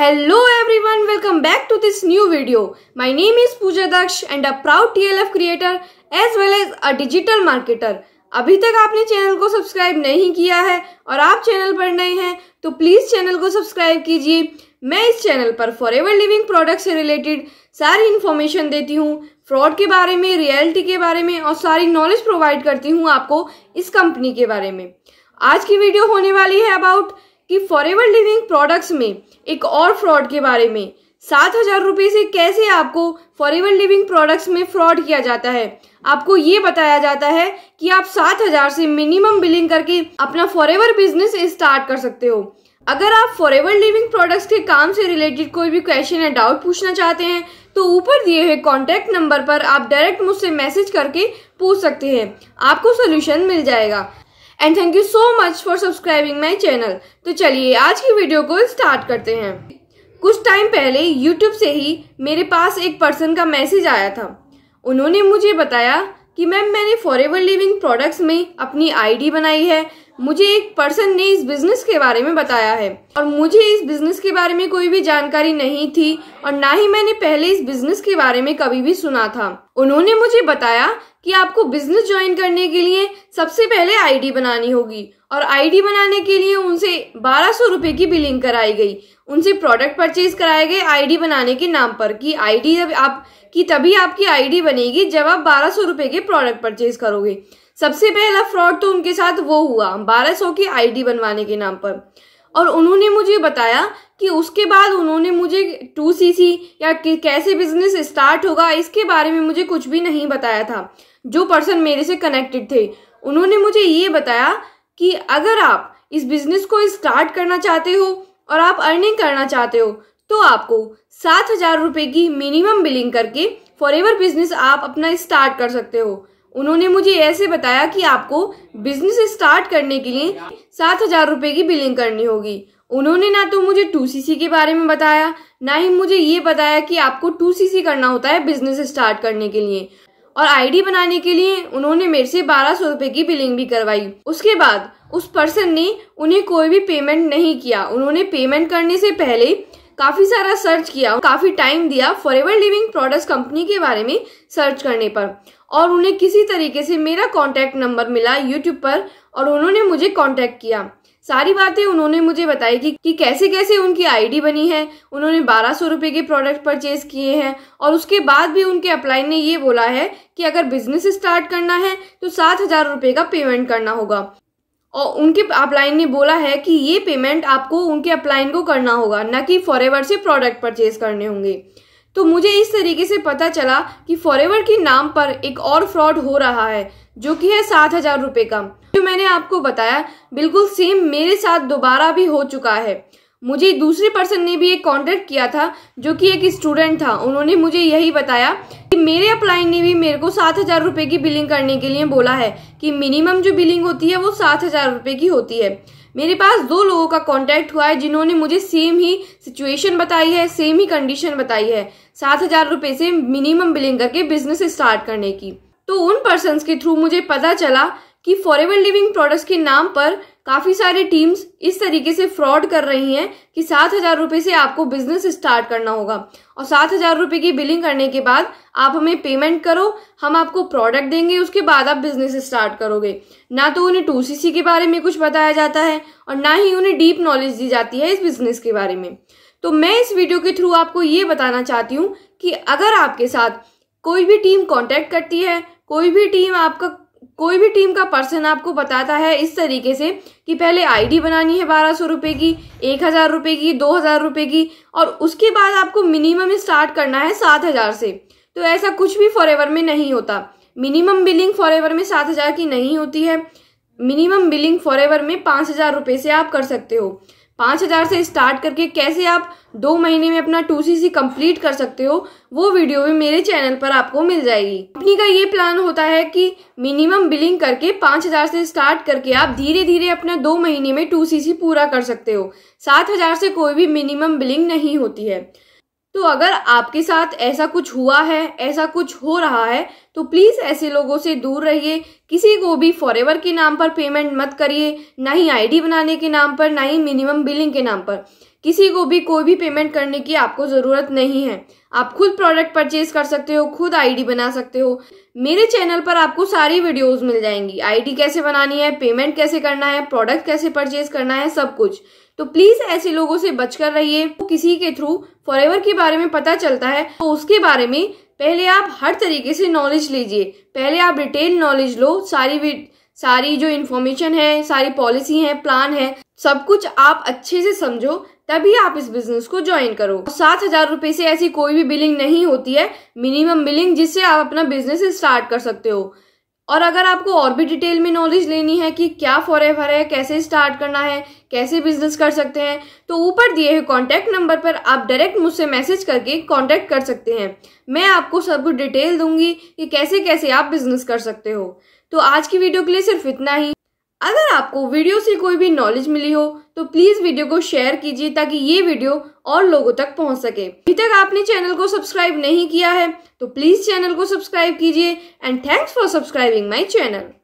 Hello everyone, welcome back to this new video. My name is Pooja Daksh and a proud TLF creator as well as a digital marketer. अभी तक आपने channel को subscribe नहीं किया है और आप चैनल पर नए हैं तो प्लीज़ चैनल को सब्सक्राइब कीजिए मैं इस चैनल पर फॉर एवर लिविंग प्रोडक्ट से रिलेटेड सारी इन्फॉर्मेशन देती हूँ फ्रॉड के बारे में रियलिटी के बारे में और सारी नॉलेज प्रोवाइड करती हूँ आपको इस कंपनी के बारे में आज की वीडियो होने वाली है अबाउट कि एवर लिविंग प्रोडक्ट्स में एक और फ्रॉड के बारे में सात हजार रुपये से कैसे आपको फॉरएवर लिविंग प्रोडक्ट्स में फ्रॉड किया जाता है आपको ये बताया जाता है कि आप सात हजार से मिनिमम बिलिंग करके अपना एवर बिजनेस स्टार्ट कर सकते हो अगर आप फॉरएवर लिविंग प्रोडक्ट्स के काम से रिलेटेड कोई भी क्वेश्चन या डाउट पूछना चाहते हैं तो ऊपर दिए हुए कॉन्टैक्ट नंबर पर आप डायरेक्ट मुझसे मैसेज करके पूछ सकते हैं आपको सोल्यूशन मिल जाएगा and thank you so much for subscribing my channel तो चलिए आज की वीडियो को स्टार्ट करते हैं कुछ टाइम पहले यूट्यूब से ही मेरे पास एक पर्सन का मैसेज आया था उन्होंने मुझे बताया कि मैम मैंने फॉरेवर लिविंग प्रोडक्ट्स में अपनी आईडी बनाई है मुझे एक पर्सन ने इस बिजनेस के बारे में बताया है और मुझे इस बिजनेस के बारे में कोई भी जानकारी नहीं थी और ना ही मैंने पहले इस बिजनेस के बारे में कभी भी सुना था उन्होंने मुझे बताया कि आपको बिजनेस ज्वाइन करने के लिए सबसे पहले आईडी बनानी होगी और आईडी बनाने के लिए उनसे बारह सौ रुपये की बिलिंग कराई गई उनसे प्रोडक्ट परचेज कराए गए आईडी बनाने के नाम पर कि आईडी जब आप कि तभी आपकी आईडी बनेगी जब आप बारह सौ रुपये के प्रोडक्ट परचेज करोगे सबसे पहला फ्रॉड तो उनके साथ वो हुआ बारह सौ की आई बनवाने के नाम पर और उन्होंने मुझे बताया कि उसके बाद उन्होंने मुझे टू सी या कैसे बिजनेस स्टार्ट होगा इसके बारे में मुझे कुछ भी नहीं बताया था जो पर्सन मेरे से कनेक्टेड थे उन्होंने मुझे ये बताया कि अगर आप इस बिजनेस को स्टार्ट करना चाहते हो और आप अर्निंग करना चाहते हो तो आपको सात हजार रुपये की मिनिमम बिलिंग करके फॉर एवर बिजनेस आप अपना स्टार्ट कर सकते हो उन्होंने मुझे ऐसे बताया कि आपको बिजनेस स्टार्ट करने के लिए सात हजार रुपये की बिलिंग करनी होगी उन्होंने ना तो मुझे टू सी के बारे में बताया ना ही मुझे ये बताया कि आपको टू सी करना होता है बिजनेस स्टार्ट करने के लिए और आईडी बनाने के लिए उन्होंने मेरे से बारह सौ रूपए की बिलिंग भी करवाई उसके बाद उस पर्सन ने उन्हें कोई भी पेमेंट नहीं किया उन्होंने पेमेंट करने से पहले काफी सारा सर्च किया काफी टाइम दिया Forever Living product company के बारे में सर्च करने पर और उन्हें किसी तरीके से मेरा कॉन्टेक्ट नंबर मिला यूट्यूब पर और उन्होंने मुझे कॉन्टेक्ट किया सारी बातें उन्होंने मुझे बताई कि, कि कैसे कैसे उनकी आईडी बनी है उन्होंने बारह सौ रुपये के प्रोडक्ट परचेज किए हैं और उसके बाद भी उनके अप्लाई ने ये बोला है कि अगर बिजनेस स्टार्ट करना है तो सात हज़ार रुपये का पेमेंट करना होगा और उनके अपलाइन ने बोला है कि ये पेमेंट आपको उनके अपलाइन को करना होगा न कि फॉर से प्रोडक्ट परचेज करने होंगे तो मुझे इस तरीके से पता चला कि फॉरेवर के नाम पर एक और फ्रॉड हो रहा है जो कि है सात हजार रूपए का जो मैंने आपको बताया बिल्कुल सेम मेरे साथ दोबारा भी हो चुका है मुझे दूसरे पर्सन ने भी एक कांटेक्ट किया था जो कि एक स्टूडेंट था उन्होंने मुझे यही बताया कि मेरे अप्लाई ने भी मेरे को सात हजार रूपए की बिलिंग करने के लिए बोला है कि मिनिमम जो बिलिंग होती है वो सात हजार रूपए की होती है मेरे पास दो लोगों का कांटेक्ट हुआ है जिन्होंने मुझे सेम ही सिचुएशन बताई है सेम ही कंडीशन बताई है सात हज़ार रुपये से मिनिमम बिलिंग करके बिजनेस स्टार्ट करने की तो उन पर्सन के थ्रू मुझे पता चला कि फॉरेवर लिविंग प्रोडक्ट्स के नाम पर काफ़ी सारी टीम्स इस तरीके से फ्रॉड कर रही हैं कि सात हज़ार रूपये से आपको बिजनेस स्टार्ट करना होगा और सात हज़ार रूपये की बिलिंग करने के बाद आप हमें पेमेंट करो हम आपको प्रोडक्ट देंगे उसके बाद आप बिजनेस स्टार्ट करोगे ना तो उन्हें टू के बारे में कुछ बताया जाता है और ना ही उन्हें डीप नॉलेज दी जाती है इस बिजनेस के बारे में तो मैं इस वीडियो के थ्रू आपको ये बताना चाहती हूँ कि अगर आपके साथ कोई भी टीम कॉन्टेक्ट करती है कोई भी टीम आपका कोई भी टीम का पर्सन आपको बताता है इस तरीके से कि पहले आईडी बनानी है बारह सौ रुपये की एक हज़ार रुपये की दो हज़ार रुपये की और उसके बाद आपको मिनिमम स्टार्ट करना है सात हज़ार से तो ऐसा कुछ भी फॉर में नहीं होता मिनिमम बिलिंग फॉर में सात हज़ार की नहीं होती है मिनिमम बिलिंग फॉर में पाँच हज़ार रुपये से आप कर सकते हो पाँच हज़ार से स्टार्ट करके कैसे आप दो महीने में अपना टू सी सी कम्प्लीट कर सकते हो वो वीडियो भी मेरे चैनल पर आपको मिल जाएगी कंपनी का ये प्लान होता है कि मिनिमम बिलिंग करके पाँच हज़ार से स्टार्ट करके आप धीरे धीरे अपना दो महीने में टू सी सी पूरा कर सकते हो सात हज़ार से कोई भी मिनिमम बिलिंग नहीं होती है तो अगर आपके साथ ऐसा कुछ हुआ है ऐसा कुछ हो रहा है तो प्लीज़ ऐसे लोगों से दूर रहिए किसी को भी फॉरेवर के नाम पर पेमेंट मत करिए ना ही आईडी बनाने के नाम पर ना ही मिनिमम बिलिंग के नाम पर किसी को भी कोई भी पेमेंट करने की आपको ज़रूरत नहीं है आप खुद प्रोडक्ट परचेज कर सकते हो खुद आईडी बना सकते हो मेरे चैनल पर आपको सारी वीडियोस मिल जाएंगी आईडी कैसे बनानी है पेमेंट कैसे करना है प्रोडक्ट कैसे परचेज करना है सब कुछ तो प्लीज ऐसे लोगों से बचकर रहिए तो किसी के थ्रू फॉर के बारे में पता चलता है तो उसके बारे में पहले आप हर तरीके से नॉलेज लीजिए पहले आप डिटेल नॉलेज लो सारी सारी जो इन्फॉर्मेशन है सारी पॉलिसी है प्लान है सब कुछ आप अच्छे से समझो तभी आप इस बिजनेस को ज्वाइन करो सात हजार रूपए से ऐसी कोई भी बिलिंग नहीं होती है मिनिमम बिलिंग जिससे आप अपना बिजनेस स्टार्ट कर सकते हो और अगर आपको और भी डिटेल में नॉलेज लेनी है कि क्या फॉर एवर है कैसे स्टार्ट करना है कैसे बिजनेस कर सकते हैं तो ऊपर दिए हुए कॉन्टैक्ट नंबर पर आप डायरेक्ट मुझसे मैसेज करके कॉन्टैक्ट कर सकते हैं मैं आपको सब डिटेल दूंगी कि कैसे कैसे आप बिजनेस कर सकते हो तो आज की वीडियो के लिए सिर्फ इतना ही अगर आपको वीडियो से कोई भी नॉलेज मिली हो तो प्लीज़ वीडियो को शेयर कीजिए ताकि ये वीडियो और लोगों तक पहुंच सके अभी तक आपने चैनल को सब्सक्राइब नहीं किया है तो प्लीज़ चैनल को सब्सक्राइब कीजिए and thanks for subscribing my channel